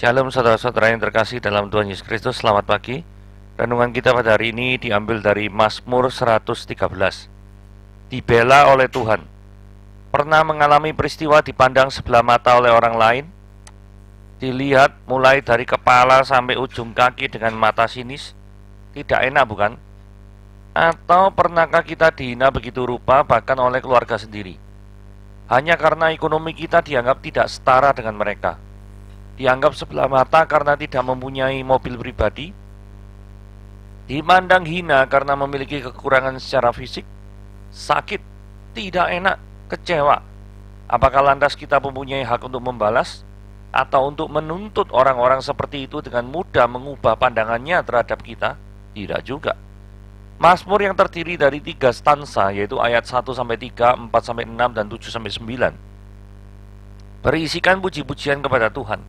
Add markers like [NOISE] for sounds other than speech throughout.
Shalom saudara-saudara yang terkasih dalam Tuhan Yesus Kristus, selamat pagi. Renungan kita pada hari ini diambil dari Mazmur 113. Dibela oleh Tuhan. Pernah mengalami peristiwa dipandang sebelah mata oleh orang lain? Dilihat mulai dari kepala sampai ujung kaki dengan mata sinis? Tidak enak bukan? Atau pernahkah kita dihina begitu rupa bahkan oleh keluarga sendiri? Hanya karena ekonomi kita dianggap tidak setara dengan mereka dianggap sebelah mata karena tidak mempunyai mobil pribadi, dimandang hina karena memiliki kekurangan secara fisik, sakit, tidak enak, kecewa. Apakah lantas kita mempunyai hak untuk membalas atau untuk menuntut orang-orang seperti itu dengan mudah mengubah pandangannya terhadap kita? Tidak juga. Mazmur yang terdiri dari tiga stansa yaitu ayat 1 sampai 3, 4 sampai 6 dan 7 sampai 9 berisikan puji-pujian kepada Tuhan.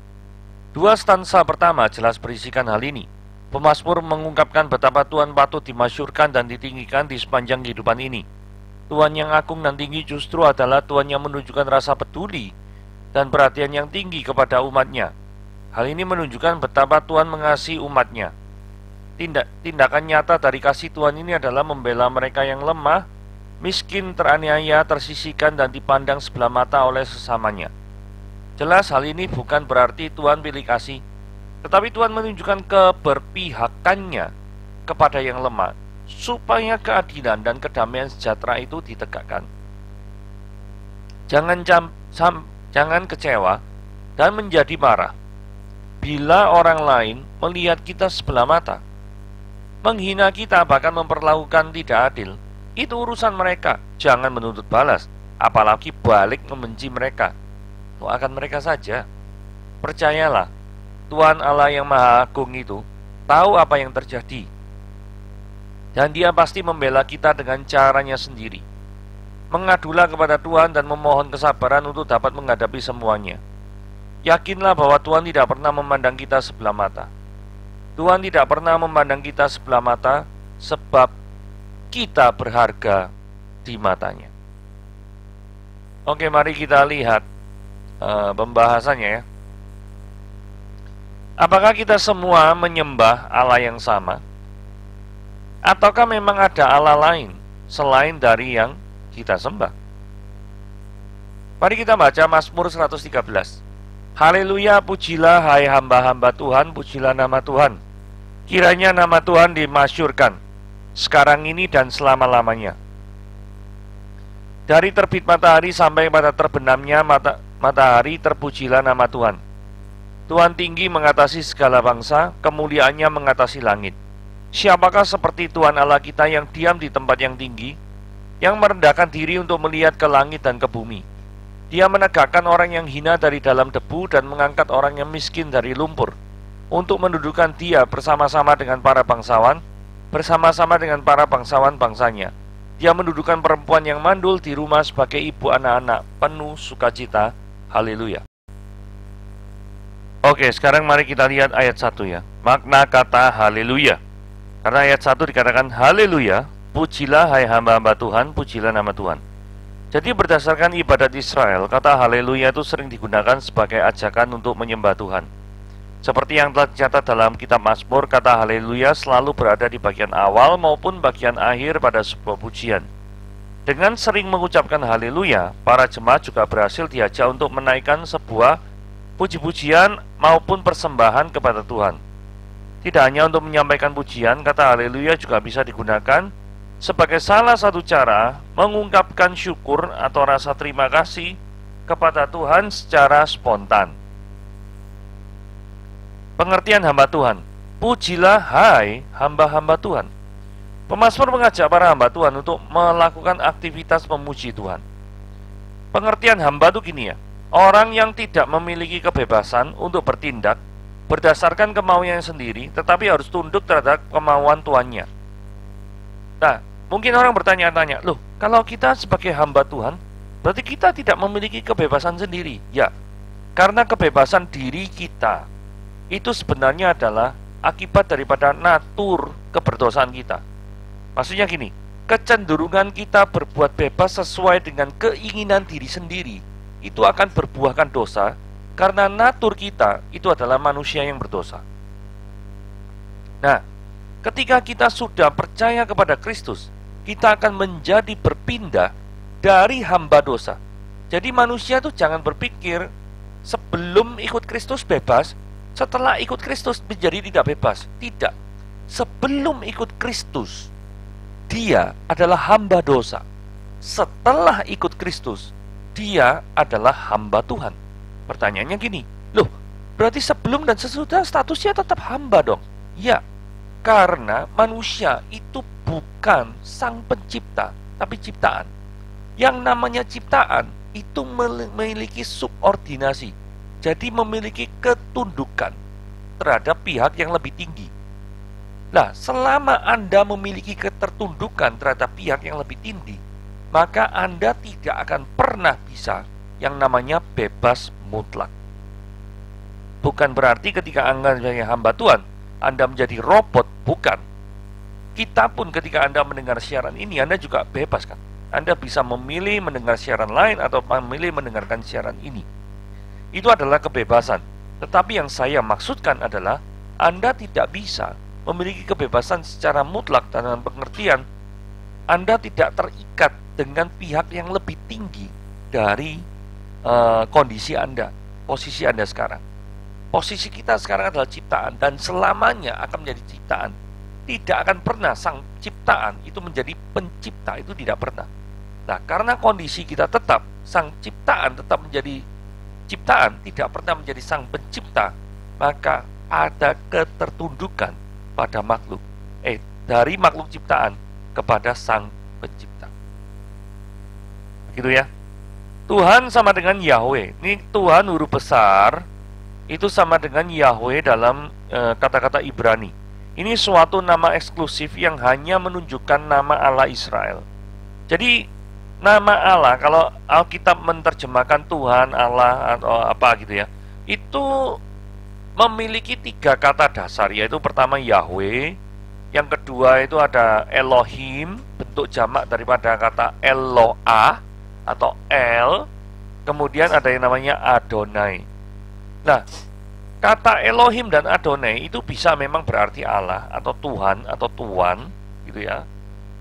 Dua stansa pertama jelas berisikan hal ini. Pemasmur mengungkapkan betapa Tuhan patut dimasyurkan dan ditinggikan di sepanjang kehidupan ini. Tuhan yang agung dan tinggi justru adalah Tuhan yang menunjukkan rasa peduli dan perhatian yang tinggi kepada umatnya. Hal ini menunjukkan betapa Tuhan mengasihi umatnya. Tindak, tindakan nyata dari kasih Tuhan ini adalah membela mereka yang lemah, miskin, teraniaya, tersisikan, dan dipandang sebelah mata oleh sesamanya. Jelas hal ini bukan berarti Tuhan pilih kasih, tetapi Tuhan menunjukkan keberpihakannya kepada yang lemah, supaya keadilan dan kedamaian sejahtera itu ditegakkan. Jangan, jam, sam, jangan kecewa dan menjadi marah bila orang lain melihat kita sebelah mata, menghina kita bahkan memperlakukan tidak adil. Itu urusan mereka, jangan menuntut balas, apalagi balik membenci mereka akan mereka saja. Percayalah, Tuhan Allah yang Maha Agung itu tahu apa yang terjadi. Dan dia pasti membela kita dengan caranya sendiri. Mengadulah kepada Tuhan dan memohon kesabaran untuk dapat menghadapi semuanya. Yakinlah bahwa Tuhan tidak pernah memandang kita sebelah mata. Tuhan tidak pernah memandang kita sebelah mata sebab kita berharga di matanya. Oke, mari kita lihat Eh, pembahasannya ya. Apakah kita semua menyembah Allah yang sama? Ataukah memang ada Allah lain selain dari yang kita sembah? Mari kita baca Mazmur 113. Haleluya, pujilah hai hamba-hamba Tuhan, pujilah nama Tuhan. Kiranya nama Tuhan dimasyurkan, sekarang ini dan selama-lamanya. Dari terbit matahari sampai pada terbenamnya mata, matahari terpujilah nama Tuhan. Tuhan tinggi mengatasi segala bangsa, kemuliaannya mengatasi langit. Siapakah seperti Tuhan Allah kita yang diam di tempat yang tinggi, yang merendahkan diri untuk melihat ke langit dan ke bumi? Dia menegakkan orang yang hina dari dalam debu dan mengangkat orang yang miskin dari lumpur, untuk mendudukan dia bersama-sama dengan para bangsawan, bersama-sama dengan para bangsawan bangsanya. Dia mendudukan perempuan yang mandul di rumah sebagai ibu anak-anak, penuh sukacita, Haleluya. Oke, sekarang mari kita lihat ayat 1 ya. Makna kata haleluya. Karena ayat 1 dikatakan haleluya, pujilah hai hamba-hamba Tuhan, pujilah nama Tuhan. Jadi berdasarkan ibadat Israel, kata haleluya itu sering digunakan sebagai ajakan untuk menyembah Tuhan. Seperti yang telah dicatat dalam kitab Mazmur, kata haleluya selalu berada di bagian awal maupun bagian akhir pada sebuah pujian. Dengan sering mengucapkan haleluya, para jemaat juga berhasil diajak untuk menaikkan sebuah puji-pujian maupun persembahan kepada Tuhan. Tidak hanya untuk menyampaikan pujian, kata haleluya juga bisa digunakan sebagai salah satu cara mengungkapkan syukur atau rasa terima kasih kepada Tuhan secara spontan. Pengertian hamba Tuhan, pujilah hai hamba-hamba Tuhan. Pemasmur mengajak para hamba Tuhan untuk melakukan aktivitas memuji Tuhan. Pengertian hamba itu gini ya, orang yang tidak memiliki kebebasan untuk bertindak berdasarkan kemauannya sendiri, tetapi harus tunduk terhadap kemauan tuannya. Nah, mungkin orang bertanya-tanya, loh, kalau kita sebagai hamba Tuhan, berarti kita tidak memiliki kebebasan sendiri. Ya, karena kebebasan diri kita itu sebenarnya adalah akibat daripada natur keberdosaan kita. Maksudnya gini, kecenderungan kita berbuat bebas sesuai dengan keinginan diri sendiri itu akan berbuahkan dosa karena natur kita itu adalah manusia yang berdosa. Nah, ketika kita sudah percaya kepada Kristus, kita akan menjadi berpindah dari hamba dosa. Jadi manusia itu jangan berpikir sebelum ikut Kristus bebas, setelah ikut Kristus menjadi tidak bebas. Tidak. Sebelum ikut Kristus, dia adalah hamba dosa. Setelah ikut Kristus, dia adalah hamba Tuhan. Pertanyaannya gini, loh, berarti sebelum dan sesudah statusnya tetap hamba dong? Ya, karena manusia itu bukan sang pencipta, tapi ciptaan. Yang namanya ciptaan itu memiliki subordinasi, jadi memiliki ketundukan terhadap pihak yang lebih tinggi Nah, selama Anda memiliki ketertundukan terhadap pihak yang lebih tinggi, maka Anda tidak akan pernah bisa yang namanya bebas mutlak. Bukan berarti ketika Anda menjadi hamba Tuhan, Anda menjadi robot, bukan. Kita pun ketika Anda mendengar siaran ini, Anda juga bebas kan? Anda bisa memilih mendengar siaran lain atau memilih mendengarkan siaran ini. Itu adalah kebebasan. Tetapi yang saya maksudkan adalah Anda tidak bisa memiliki kebebasan secara mutlak dalam pengertian Anda tidak terikat dengan pihak yang lebih tinggi dari uh, kondisi Anda, posisi Anda sekarang. Posisi kita sekarang adalah ciptaan dan selamanya akan menjadi ciptaan. Tidak akan pernah sang ciptaan itu menjadi pencipta itu tidak pernah. Nah, karena kondisi kita tetap sang ciptaan tetap menjadi ciptaan, tidak pernah menjadi sang pencipta, maka ada ketertundukan pada makhluk eh dari makhluk ciptaan kepada sang pencipta gitu ya Tuhan sama dengan Yahweh ini Tuhan huruf besar itu sama dengan Yahweh dalam eh, kata-kata e, Ibrani ini suatu nama eksklusif yang hanya menunjukkan nama Allah Israel jadi nama Allah kalau Alkitab menerjemahkan Tuhan Allah atau apa gitu ya itu memiliki tiga kata dasar yaitu pertama Yahweh, yang kedua itu ada Elohim, bentuk jamak daripada kata Eloah atau El, kemudian ada yang namanya Adonai. Nah, kata Elohim dan Adonai itu bisa memang berarti Allah atau Tuhan atau Tuan gitu ya.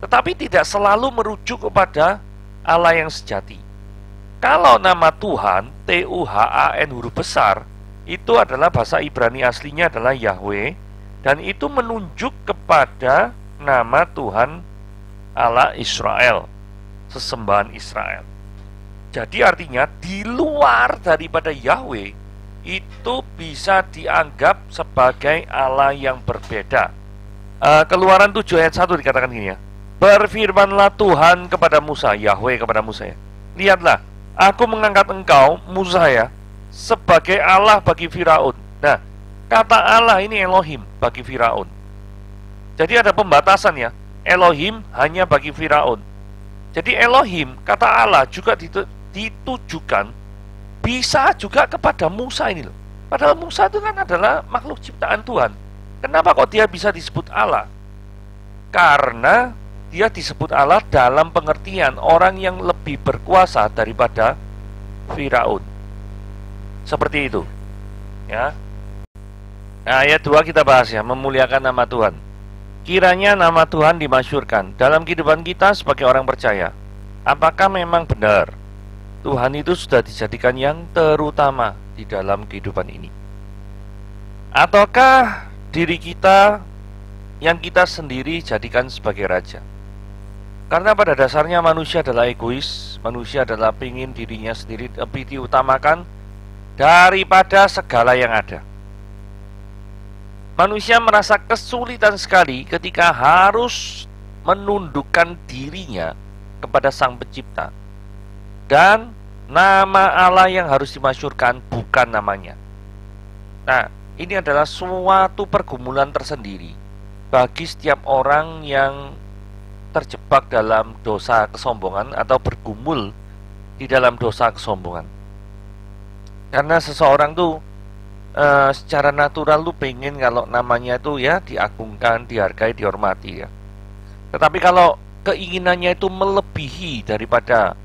Tetapi tidak selalu merujuk kepada Allah yang sejati. Kalau nama Tuhan T U H A N huruf besar itu adalah bahasa Ibrani aslinya adalah Yahweh dan itu menunjuk kepada nama Tuhan Allah Israel, sesembahan Israel. Jadi artinya di luar daripada Yahweh itu bisa dianggap sebagai Allah yang berbeda. Uh, keluaran 7 ayat 1 dikatakan gini ya. Berfirmanlah Tuhan kepada Musa, Yahweh kepada Musa ya. Lihatlah, aku mengangkat engkau, Musa ya, sebagai Allah bagi Firaun. Nah, kata Allah ini Elohim bagi Firaun. Jadi ada pembatasan ya. Elohim hanya bagi Firaun. Jadi Elohim, kata Allah juga ditujukan bisa juga kepada Musa ini loh. Padahal Musa itu kan adalah makhluk ciptaan Tuhan. Kenapa kok dia bisa disebut Allah? Karena dia disebut Allah dalam pengertian orang yang lebih berkuasa daripada Firaun seperti itu. Ya. Nah, ayat 2 kita bahas ya, memuliakan nama Tuhan. Kiranya nama Tuhan dimasyurkan dalam kehidupan kita sebagai orang percaya. Apakah memang benar Tuhan itu sudah dijadikan yang terutama di dalam kehidupan ini? Ataukah diri kita yang kita sendiri jadikan sebagai raja? Karena pada dasarnya manusia adalah egois, manusia adalah pingin dirinya sendiri lebih diutamakan daripada segala yang ada. Manusia merasa kesulitan sekali ketika harus menundukkan dirinya kepada Sang Pencipta. Dan nama Allah yang harus dimasyurkan bukan namanya. Nah, ini adalah suatu pergumulan tersendiri bagi setiap orang yang terjebak dalam dosa kesombongan atau bergumul di dalam dosa kesombongan karena seseorang tuh uh, secara natural lu pengen kalau namanya itu ya diagungkan, dihargai, dihormati ya. Tetapi kalau keinginannya itu melebihi daripada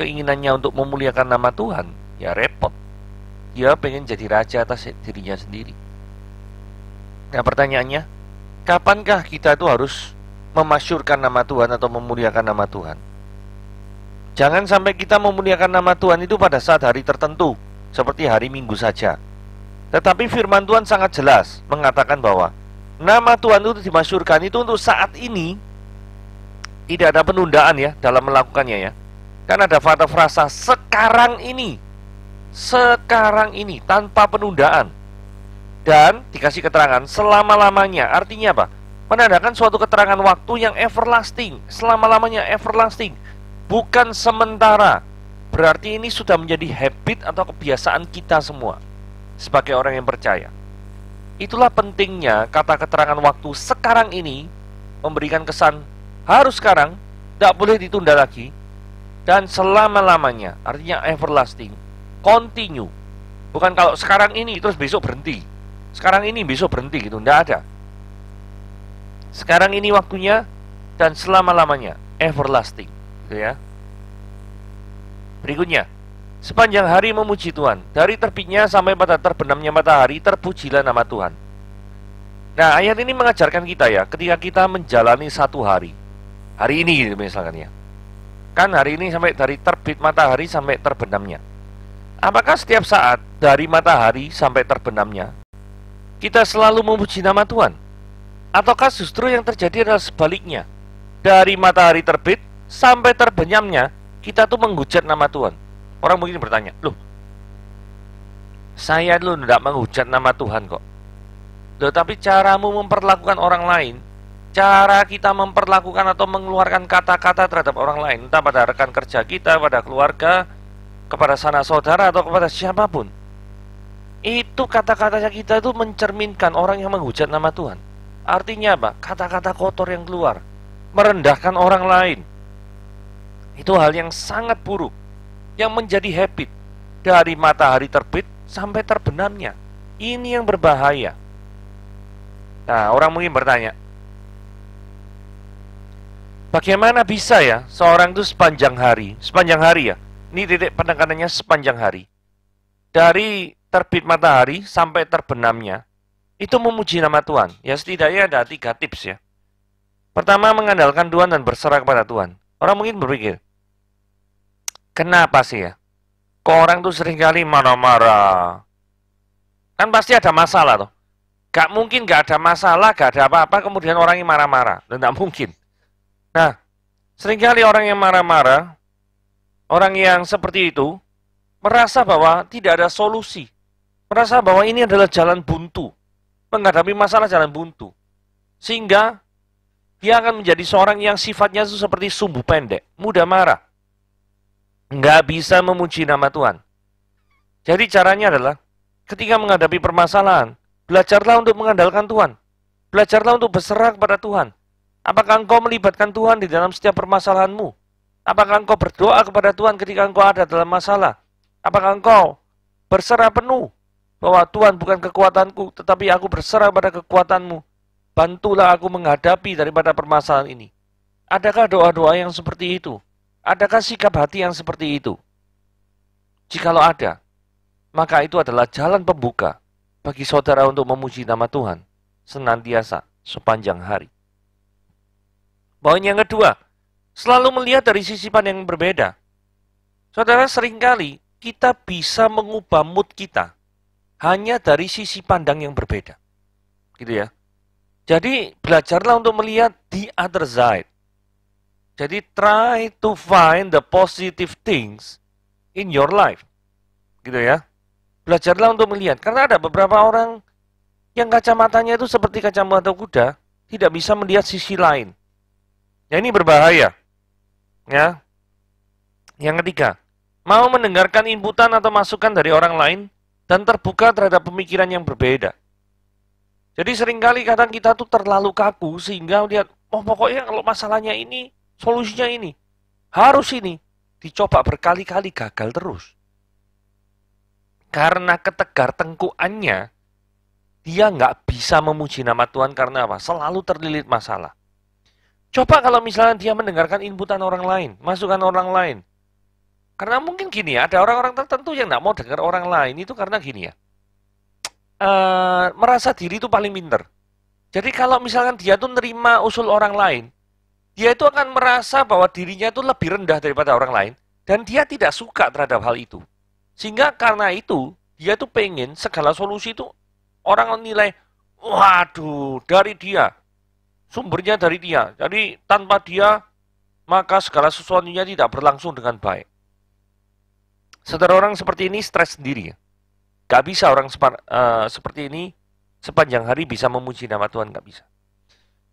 keinginannya untuk memuliakan nama Tuhan, ya repot. Dia pengen jadi raja atas dirinya sendiri. Nah pertanyaannya, kapankah kita itu harus memasyurkan nama Tuhan atau memuliakan nama Tuhan? Jangan sampai kita memuliakan nama Tuhan itu pada saat hari tertentu seperti hari Minggu saja. Tetapi firman Tuhan sangat jelas mengatakan bahwa nama Tuhan itu dimasyurkan itu untuk saat ini tidak ada penundaan ya dalam melakukannya ya. Kan ada kata frasa sekarang ini. Sekarang ini tanpa penundaan. Dan dikasih keterangan selama-lamanya. Artinya apa? Menandakan suatu keterangan waktu yang everlasting, selama-lamanya everlasting, bukan sementara Berarti ini sudah menjadi habit atau kebiasaan kita semua sebagai orang yang percaya. Itulah pentingnya kata keterangan waktu sekarang ini memberikan kesan harus sekarang, tidak boleh ditunda lagi, dan selama-lamanya, artinya everlasting, continue. Bukan kalau sekarang ini terus besok berhenti. Sekarang ini besok berhenti gitu, tidak ada. Sekarang ini waktunya dan selama-lamanya everlasting, gitu ya. Berikutnya, sepanjang hari memuji Tuhan, dari terbitnya sampai pada terbenamnya matahari, terpujilah nama Tuhan. Nah, ayat ini mengajarkan kita ya, ketika kita menjalani satu hari, hari ini gitu, misalkan ya, kan hari ini sampai dari terbit matahari sampai terbenamnya. Apakah setiap saat dari matahari sampai terbenamnya, kita selalu memuji nama Tuhan? Ataukah justru yang terjadi adalah sebaliknya? Dari matahari terbit sampai terbenamnya, kita tuh menghujat nama Tuhan. Orang mungkin bertanya, loh, saya lu tidak menghujat nama Tuhan kok. Loh, tapi caramu memperlakukan orang lain, cara kita memperlakukan atau mengeluarkan kata-kata terhadap orang lain, entah pada rekan kerja kita, pada keluarga, kepada sana saudara, atau kepada siapapun. Itu kata katanya kita itu mencerminkan orang yang menghujat nama Tuhan. Artinya apa? Kata-kata kotor yang keluar. Merendahkan orang lain itu hal yang sangat buruk yang menjadi habit dari matahari terbit sampai terbenamnya. Ini yang berbahaya. Nah, orang mungkin bertanya, bagaimana bisa ya seorang itu sepanjang hari, sepanjang hari ya, ini titik penekanannya sepanjang hari, dari terbit matahari sampai terbenamnya, itu memuji nama Tuhan. Ya setidaknya ada tiga tips ya. Pertama, mengandalkan Tuhan dan berserah kepada Tuhan. Orang mungkin berpikir, Kenapa sih ya? Kok orang tuh seringkali marah-marah? Kan pasti ada masalah tuh. Gak mungkin gak ada masalah, gak ada apa-apa, kemudian orang yang marah-marah. Dan gak mungkin. Nah, seringkali orang yang marah-marah, orang yang seperti itu, merasa bahwa tidak ada solusi. Merasa bahwa ini adalah jalan buntu. Menghadapi masalah jalan buntu. Sehingga, dia akan menjadi seorang yang sifatnya itu seperti sumbu pendek, mudah marah nggak bisa memuji nama Tuhan. Jadi caranya adalah ketika menghadapi permasalahan, belajarlah untuk mengandalkan Tuhan. Belajarlah untuk berserah kepada Tuhan. Apakah engkau melibatkan Tuhan di dalam setiap permasalahanmu? Apakah engkau berdoa kepada Tuhan ketika engkau ada dalam masalah? Apakah engkau berserah penuh bahwa Tuhan bukan kekuatanku, tetapi aku berserah pada kekuatanmu. Bantulah aku menghadapi daripada permasalahan ini. Adakah doa-doa yang seperti itu? Adakah sikap hati yang seperti itu? Jikalau ada, maka itu adalah jalan pembuka bagi saudara untuk memuji nama Tuhan senantiasa sepanjang hari. Poin yang kedua, selalu melihat dari sisi pandang yang berbeda. Saudara, seringkali kita bisa mengubah mood kita hanya dari sisi pandang yang berbeda. Gitu ya. Jadi, belajarlah untuk melihat di other side. Jadi try to find the positive things in your life. Gitu ya. Belajarlah untuk melihat. Karena ada beberapa orang yang kacamatanya itu seperti kacamata kuda, tidak bisa melihat sisi lain. Ya ini berbahaya. Ya. Yang ketiga, mau mendengarkan inputan atau masukan dari orang lain dan terbuka terhadap pemikiran yang berbeda. Jadi seringkali kadang kita tuh terlalu kaku sehingga lihat, oh pokoknya kalau masalahnya ini Solusinya ini. Harus ini. Dicoba berkali-kali gagal terus. Karena ketegar tengkuannya, dia nggak bisa memuji nama Tuhan karena apa? Selalu terlilit masalah. Coba kalau misalnya dia mendengarkan inputan orang lain, masukan orang lain. Karena mungkin gini ya, ada orang-orang tertentu yang nggak mau dengar orang lain itu karena gini ya. Uh, merasa diri itu paling pinter. Jadi kalau misalkan dia tuh nerima usul orang lain, dia itu akan merasa bahwa dirinya itu lebih rendah daripada orang lain, dan dia tidak suka terhadap hal itu. Sehingga karena itu, dia tuh pengen segala solusi itu orang nilai, waduh, dari dia. Sumbernya dari dia. Jadi tanpa dia, maka segala sesuatunya tidak berlangsung dengan baik. Saudara orang seperti ini stres sendiri. Ya. Gak bisa orang sepa, uh, seperti ini sepanjang hari bisa memuji nama Tuhan, gak bisa.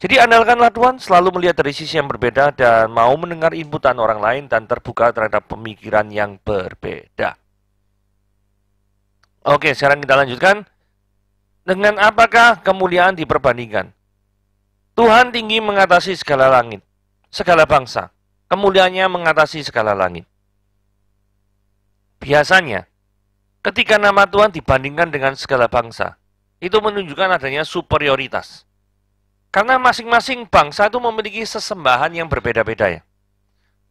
Jadi andalkanlah Tuhan selalu melihat dari sisi yang berbeda dan mau mendengar inputan orang lain dan terbuka terhadap pemikiran yang berbeda. Oke, sekarang kita lanjutkan. Dengan apakah kemuliaan diperbandingkan? Tuhan tinggi mengatasi segala langit, segala bangsa. Kemuliaannya mengatasi segala langit. Biasanya, ketika nama Tuhan dibandingkan dengan segala bangsa, itu menunjukkan adanya superioritas karena masing-masing bangsa itu memiliki sesembahan yang berbeda-beda ya.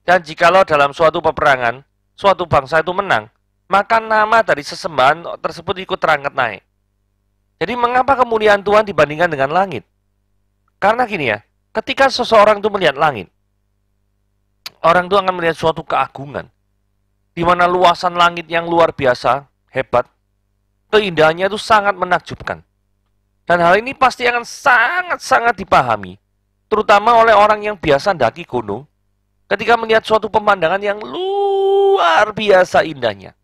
Dan jikalau dalam suatu peperangan, suatu bangsa itu menang, maka nama dari sesembahan tersebut ikut terangkat naik. Jadi mengapa kemuliaan Tuhan dibandingkan dengan langit? Karena gini ya, ketika seseorang itu melihat langit, orang itu akan melihat suatu keagungan. Di mana luasan langit yang luar biasa, hebat, keindahannya itu sangat menakjubkan. Dan hal ini pasti akan sangat-sangat dipahami, terutama oleh orang yang biasa daki gunung, ketika melihat suatu pemandangan yang luar biasa indahnya.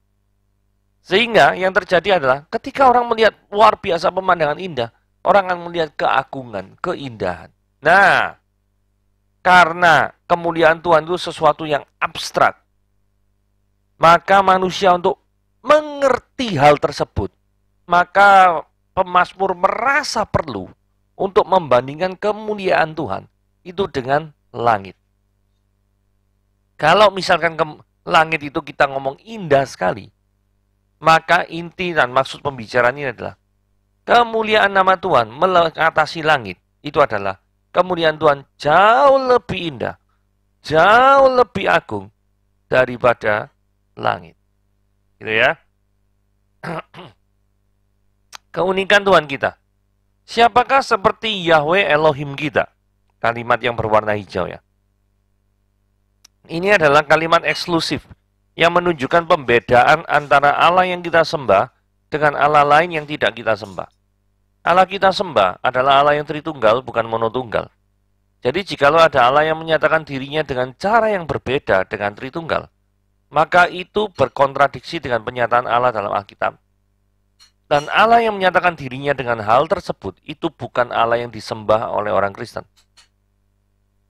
Sehingga yang terjadi adalah ketika orang melihat luar biasa pemandangan indah, orang akan melihat keagungan, keindahan. Nah, karena kemuliaan Tuhan itu sesuatu yang abstrak, maka manusia untuk mengerti hal tersebut, maka pemazmur merasa perlu untuk membandingkan kemuliaan Tuhan itu dengan langit. Kalau misalkan ke langit itu kita ngomong indah sekali, maka inti dan maksud pembicaraan ini adalah kemuliaan nama Tuhan mengatasi langit. Itu adalah kemuliaan Tuhan jauh lebih indah, jauh lebih agung daripada langit. Gitu ya. [CLEARS THROAT] keunikan Tuhan kita. Siapakah seperti Yahweh Elohim kita? Kalimat yang berwarna hijau ya. Ini adalah kalimat eksklusif yang menunjukkan pembedaan antara Allah yang kita sembah dengan Allah lain yang tidak kita sembah. Allah kita sembah adalah Allah yang tritunggal, bukan monotunggal. Jadi jikalau ada Allah yang menyatakan dirinya dengan cara yang berbeda dengan Tritunggal, maka itu berkontradiksi dengan penyataan Allah dalam Alkitab. Dan Allah yang menyatakan dirinya dengan hal tersebut itu bukan Allah yang disembah oleh orang Kristen.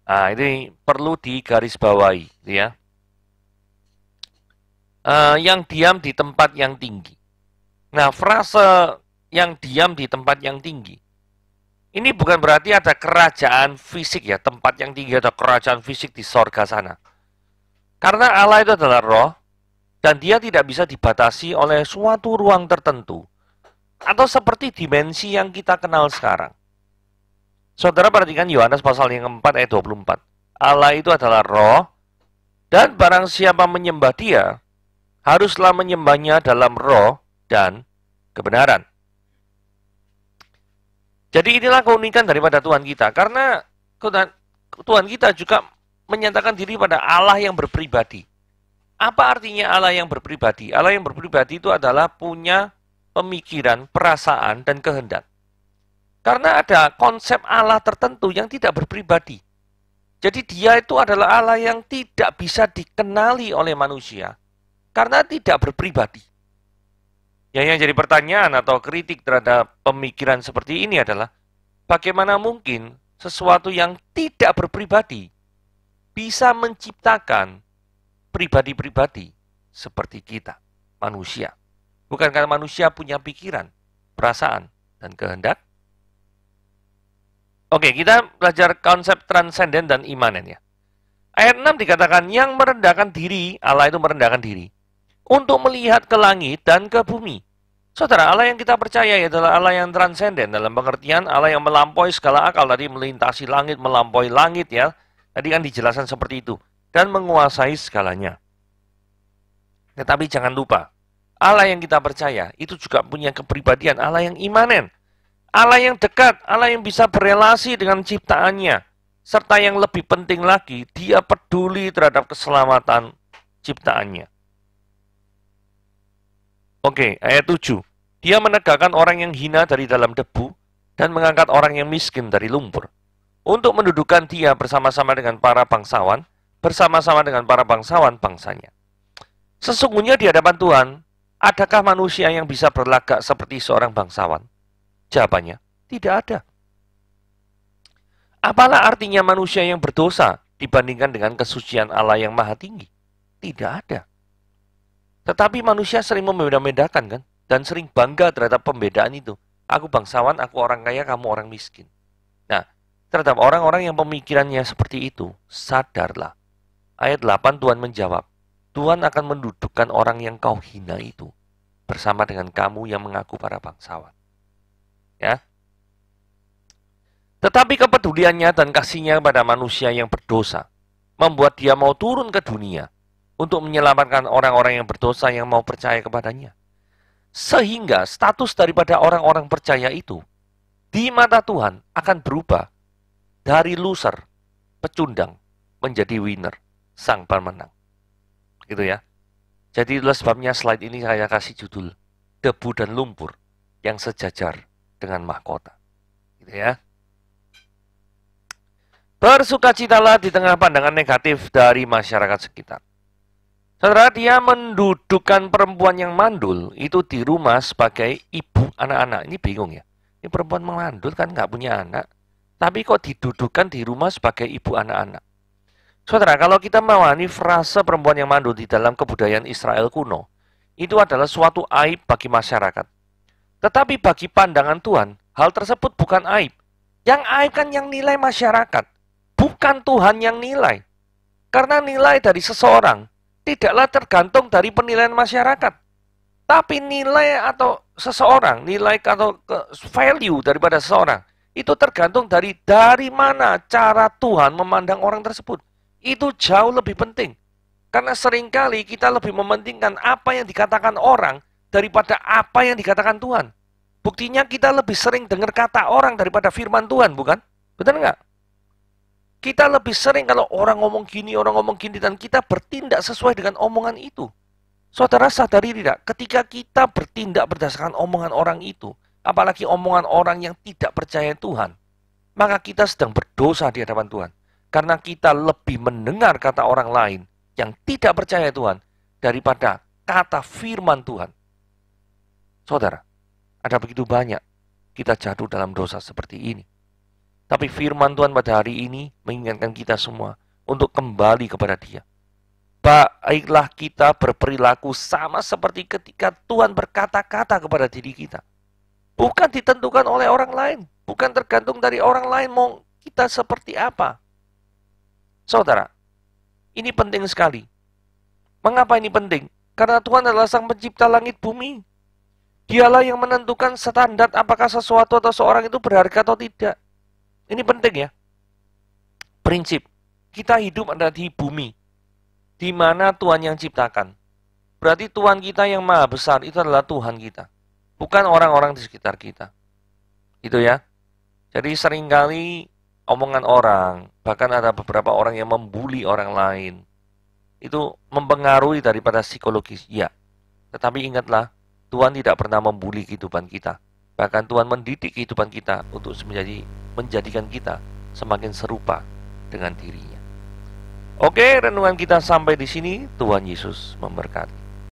Nah, ini perlu digarisbawahi, gitu ya. Uh, yang diam di tempat yang tinggi. Nah, frase yang diam di tempat yang tinggi. Ini bukan berarti ada kerajaan fisik ya, tempat yang tinggi atau kerajaan fisik di sorga sana. Karena Allah itu adalah roh, dan dia tidak bisa dibatasi oleh suatu ruang tertentu atau seperti dimensi yang kita kenal sekarang. Saudara perhatikan Yohanes pasal yang keempat ayat 24. Allah itu adalah roh, dan barang siapa menyembah dia, haruslah menyembahnya dalam roh dan kebenaran. Jadi inilah keunikan daripada Tuhan kita, karena Tuhan kita juga menyatakan diri pada Allah yang berpribadi. Apa artinya Allah yang berpribadi? Allah yang berpribadi itu adalah punya pemikiran, perasaan, dan kehendak. Karena ada konsep Allah tertentu yang tidak berpribadi. Jadi dia itu adalah Allah yang tidak bisa dikenali oleh manusia karena tidak berpribadi. Ya, yang jadi pertanyaan atau kritik terhadap pemikiran seperti ini adalah bagaimana mungkin sesuatu yang tidak berpribadi bisa menciptakan pribadi-pribadi seperti kita, manusia. Bukan karena manusia punya pikiran, perasaan, dan kehendak. Oke, kita belajar konsep transenden dan imanen ya. Ayat 6 dikatakan, yang merendahkan diri, Allah itu merendahkan diri, untuk melihat ke langit dan ke bumi. Saudara, Allah yang kita percaya ya adalah Allah yang transenden dalam pengertian Allah yang melampaui segala akal tadi melintasi langit, melampaui langit ya. Tadi kan dijelaskan seperti itu dan menguasai segalanya. Tetapi jangan lupa, Allah yang kita percaya itu juga punya kepribadian Allah yang imanen, Allah yang dekat, Allah yang bisa berelasi dengan ciptaannya, serta yang lebih penting lagi, Dia peduli terhadap keselamatan ciptaannya. Oke, ayat 7. Dia menegakkan orang yang hina dari dalam debu dan mengangkat orang yang miskin dari lumpur. Untuk mendudukan dia bersama-sama dengan para bangsawan, bersama-sama dengan para bangsawan bangsanya. Sesungguhnya di hadapan Tuhan, Adakah manusia yang bisa berlagak seperti seorang bangsawan? Jawabannya, tidak ada. Apalah artinya manusia yang berdosa dibandingkan dengan kesucian Allah yang maha tinggi? Tidak ada. Tetapi manusia sering membeda-bedakan kan? Dan sering bangga terhadap pembedaan itu. Aku bangsawan, aku orang kaya, kamu orang miskin. Nah, terhadap orang-orang yang pemikirannya seperti itu, sadarlah. Ayat 8 Tuhan menjawab, Tuhan akan mendudukkan orang yang kau hina itu bersama dengan kamu yang mengaku para bangsawan. Ya. Tetapi kepeduliannya dan kasihnya kepada manusia yang berdosa membuat dia mau turun ke dunia untuk menyelamatkan orang-orang yang berdosa yang mau percaya kepadanya. Sehingga status daripada orang-orang percaya itu di mata Tuhan akan berubah dari loser, pecundang, menjadi winner, sang pemenang gitu ya. Jadi itulah sebabnya slide ini saya kasih judul Debu dan Lumpur yang sejajar dengan mahkota. Gitu ya. Bersukacitalah di tengah pandangan negatif dari masyarakat sekitar. Saudara, dia mendudukan perempuan yang mandul itu di rumah sebagai ibu anak-anak. Ini bingung ya. Ini perempuan mengandul kan nggak punya anak. Tapi kok didudukan di rumah sebagai ibu anak-anak. Saudara, kalau kita mewani frase perempuan yang mandul di dalam kebudayaan Israel kuno, itu adalah suatu aib bagi masyarakat. Tetapi bagi pandangan Tuhan, hal tersebut bukan aib. Yang aib kan yang nilai masyarakat, bukan Tuhan yang nilai. Karena nilai dari seseorang tidaklah tergantung dari penilaian masyarakat. Tapi nilai atau seseorang, nilai atau value daripada seseorang, itu tergantung dari dari mana cara Tuhan memandang orang tersebut itu jauh lebih penting. Karena seringkali kita lebih mementingkan apa yang dikatakan orang daripada apa yang dikatakan Tuhan. Buktinya kita lebih sering dengar kata orang daripada firman Tuhan, bukan? Benar nggak? Kita lebih sering kalau orang ngomong gini, orang ngomong gini, dan kita bertindak sesuai dengan omongan itu. Saudara sadari tidak, ketika kita bertindak berdasarkan omongan orang itu, apalagi omongan orang yang tidak percaya Tuhan, maka kita sedang berdosa di hadapan Tuhan. Karena kita lebih mendengar kata orang lain yang tidak percaya Tuhan daripada kata firman Tuhan. Saudara, ada begitu banyak kita jatuh dalam dosa seperti ini. Tapi firman Tuhan pada hari ini mengingatkan kita semua untuk kembali kepada dia. Baiklah kita berperilaku sama seperti ketika Tuhan berkata-kata kepada diri kita. Bukan ditentukan oleh orang lain, bukan tergantung dari orang lain mau kita seperti apa. Saudara, ini penting sekali. Mengapa ini penting? Karena Tuhan adalah sang pencipta langit bumi. Dialah yang menentukan standar apakah sesuatu atau seorang itu berharga atau tidak. Ini penting ya. Prinsip, kita hidup ada di bumi, di mana Tuhan yang ciptakan. Berarti Tuhan kita yang maha besar itu adalah Tuhan kita, bukan orang-orang di sekitar kita. Itu ya. Jadi seringkali omongan orang, bahkan ada beberapa orang yang membuli orang lain. Itu mempengaruhi daripada psikologis, ya. Tetapi ingatlah, Tuhan tidak pernah membuli kehidupan kita. Bahkan Tuhan mendidik kehidupan kita untuk menjadi menjadikan kita semakin serupa dengan dirinya. Oke, renungan kita sampai di sini. Tuhan Yesus memberkati.